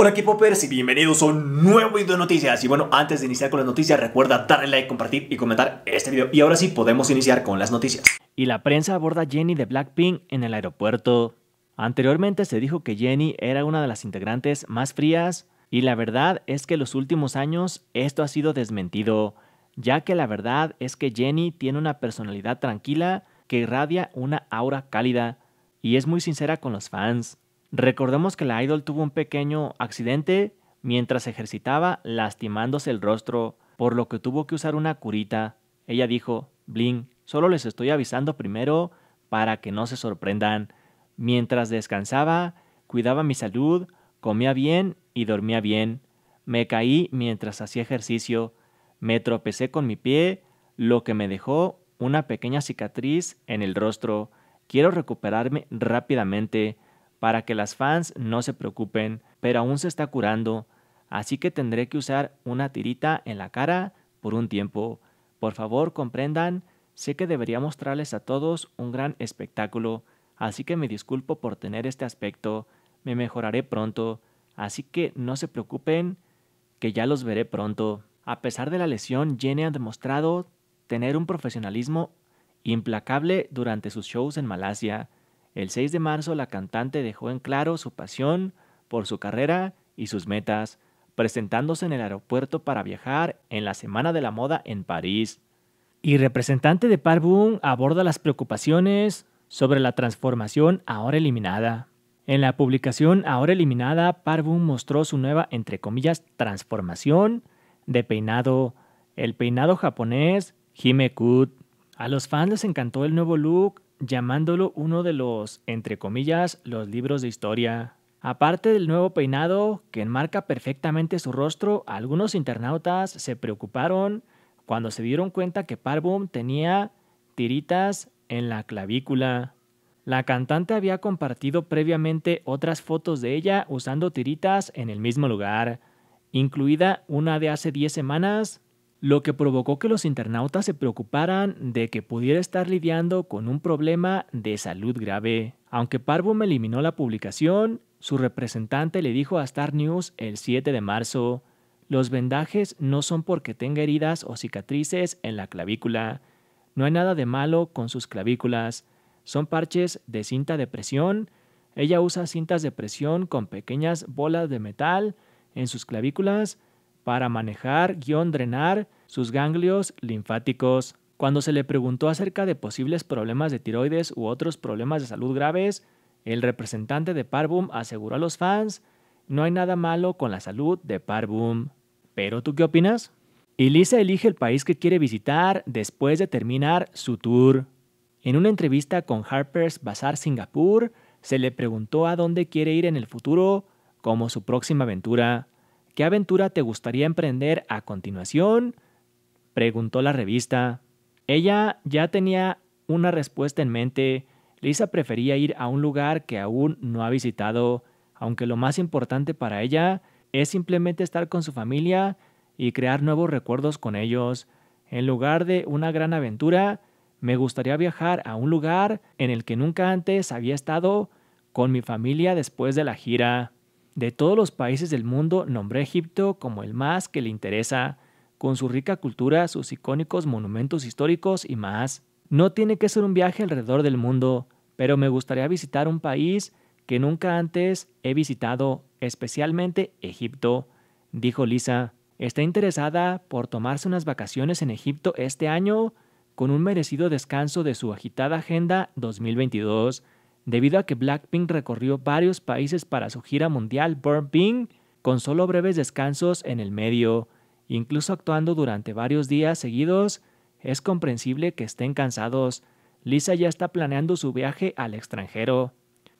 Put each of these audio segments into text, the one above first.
Hola equipo Poppers y bienvenidos a un nuevo video de noticias Y bueno, antes de iniciar con las noticias recuerda darle like, compartir y comentar este video Y ahora sí, podemos iniciar con las noticias Y la prensa aborda Jenny de Blackpink en el aeropuerto Anteriormente se dijo que Jenny era una de las integrantes más frías y la verdad es que los últimos años esto ha sido desmentido, ya que la verdad es que Jenny tiene una personalidad tranquila que irradia una aura cálida y es muy sincera con los fans. Recordemos que la idol tuvo un pequeño accidente mientras ejercitaba lastimándose el rostro, por lo que tuvo que usar una curita. Ella dijo, Bling, solo les estoy avisando primero para que no se sorprendan. Mientras descansaba, cuidaba mi salud, comía bien y dormía bien. Me caí mientras hacía ejercicio, me tropecé con mi pie, lo que me dejó una pequeña cicatriz en el rostro. Quiero recuperarme rápidamente para que las fans no se preocupen, pero aún se está curando, así que tendré que usar una tirita en la cara por un tiempo. Por favor, comprendan, sé que debería mostrarles a todos un gran espectáculo, así que me disculpo por tener este aspecto, me mejoraré pronto, Así que no se preocupen, que ya los veré pronto. A pesar de la lesión, Jenny ha demostrado tener un profesionalismo implacable durante sus shows en Malasia. El 6 de marzo la cantante dejó en claro su pasión por su carrera y sus metas, presentándose en el aeropuerto para viajar en la Semana de la Moda en París. Y representante de Parboom aborda las preocupaciones sobre la transformación ahora eliminada. En la publicación ahora eliminada, Parvum mostró su nueva, entre comillas, transformación de peinado, el peinado japonés Himekut. A los fans les encantó el nuevo look, llamándolo uno de los, entre comillas, los libros de historia. Aparte del nuevo peinado, que enmarca perfectamente su rostro, algunos internautas se preocuparon cuando se dieron cuenta que Parvum tenía tiritas en la clavícula. La cantante había compartido previamente otras fotos de ella usando tiritas en el mismo lugar, incluida una de hace 10 semanas, lo que provocó que los internautas se preocuparan de que pudiera estar lidiando con un problema de salud grave. Aunque Parvum eliminó la publicación, su representante le dijo a Star News el 7 de marzo, los vendajes no son porque tenga heridas o cicatrices en la clavícula. No hay nada de malo con sus clavículas son parches de cinta de presión. Ella usa cintas de presión con pequeñas bolas de metal en sus clavículas para manejar guión drenar sus ganglios linfáticos. Cuando se le preguntó acerca de posibles problemas de tiroides u otros problemas de salud graves, el representante de Parvum aseguró a los fans, no hay nada malo con la salud de Parvum. Pero tú qué opinas? Elisa elige el país que quiere visitar después de terminar su tour. En una entrevista con Harper's Bazaar Singapur, se le preguntó a dónde quiere ir en el futuro como su próxima aventura. ¿Qué aventura te gustaría emprender a continuación? Preguntó la revista. Ella ya tenía una respuesta en mente. Lisa prefería ir a un lugar que aún no ha visitado, aunque lo más importante para ella es simplemente estar con su familia y crear nuevos recuerdos con ellos. En lugar de una gran aventura, me gustaría viajar a un lugar en el que nunca antes había estado con mi familia después de la gira. De todos los países del mundo, nombré Egipto como el más que le interesa, con su rica cultura, sus icónicos monumentos históricos y más. No tiene que ser un viaje alrededor del mundo, pero me gustaría visitar un país que nunca antes he visitado, especialmente Egipto, dijo Lisa. Está interesada por tomarse unas vacaciones en Egipto este año con un merecido descanso de su agitada agenda 2022, debido a que Blackpink recorrió varios países para su gira mundial Burn Pink, con solo breves descansos en el medio, incluso actuando durante varios días seguidos, es comprensible que estén cansados. Lisa ya está planeando su viaje al extranjero.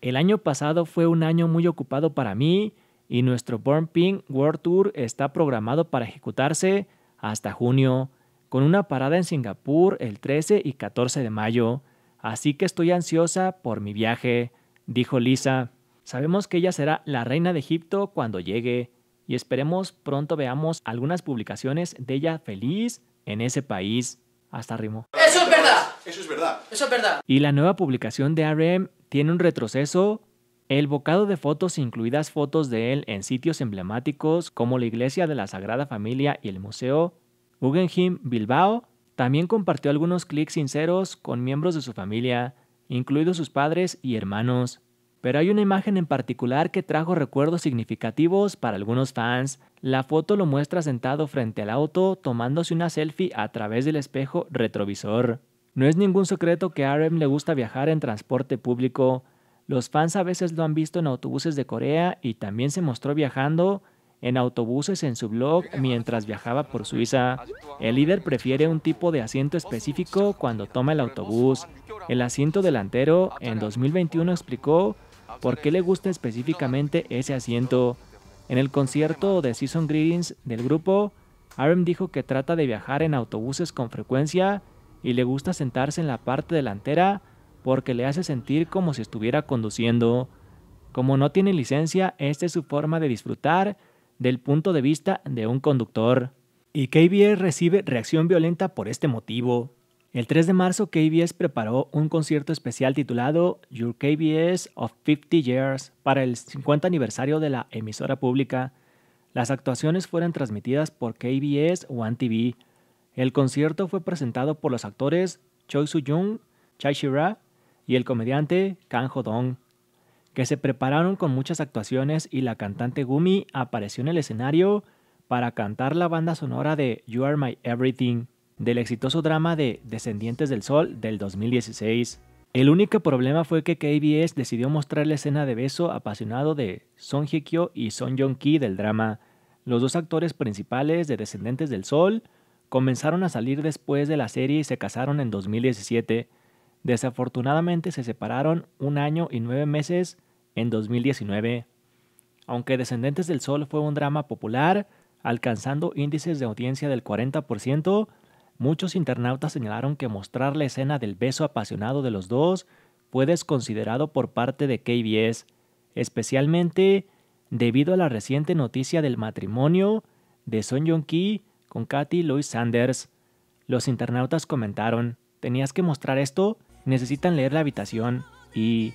El año pasado fue un año muy ocupado para mí y nuestro Burn Pink World Tour está programado para ejecutarse hasta junio con una parada en Singapur el 13 y 14 de mayo, así que estoy ansiosa por mi viaje, dijo Lisa. Sabemos que ella será la reina de Egipto cuando llegue y esperemos pronto veamos algunas publicaciones de ella feliz en ese país. Hasta Rimo. Eso es verdad. Eso es verdad. Eso es verdad. Y la nueva publicación de RM tiene un retroceso. El bocado de fotos, incluidas fotos de él en sitios emblemáticos como la iglesia de la Sagrada Familia y el museo, Guggenheim Bilbao también compartió algunos clics sinceros con miembros de su familia, incluidos sus padres y hermanos. Pero hay una imagen en particular que trajo recuerdos significativos para algunos fans. La foto lo muestra sentado frente al auto tomándose una selfie a través del espejo retrovisor. No es ningún secreto que RM Arem le gusta viajar en transporte público. Los fans a veces lo han visto en autobuses de Corea y también se mostró viajando en autobuses en su blog mientras viajaba por Suiza. El líder prefiere un tipo de asiento específico cuando toma el autobús. El asiento delantero en 2021 explicó por qué le gusta específicamente ese asiento. En el concierto de Season Greetings del grupo, Aaron dijo que trata de viajar en autobuses con frecuencia y le gusta sentarse en la parte delantera porque le hace sentir como si estuviera conduciendo. Como no tiene licencia, esta es su forma de disfrutar del punto de vista de un conductor. Y KBS recibe reacción violenta por este motivo. El 3 de marzo, KBS preparó un concierto especial titulado Your KBS of 50 Years para el 50 aniversario de la emisora pública. Las actuaciones fueron transmitidas por KBS One TV. El concierto fue presentado por los actores Choi Soo-jung, Chai Shira y el comediante Kang Ho-dong que se prepararon con muchas actuaciones y la cantante Gumi apareció en el escenario para cantar la banda sonora de You Are My Everything del exitoso drama de Descendientes del Sol del 2016. El único problema fue que KBS decidió mostrar la escena de beso apasionado de Son Hye y Son Jong Ki del drama. Los dos actores principales de Descendientes del Sol comenzaron a salir después de la serie y se casaron en 2017. Desafortunadamente se separaron un año y nueve meses en 2019. Aunque Descendentes del Sol fue un drama popular, alcanzando índices de audiencia del 40%, muchos internautas señalaron que mostrar la escena del beso apasionado de los dos fue desconsiderado por parte de KBS, especialmente debido a la reciente noticia del matrimonio de Son yeon ki con Katy Louis Sanders. Los internautas comentaron, tenías que mostrar esto, necesitan leer la habitación y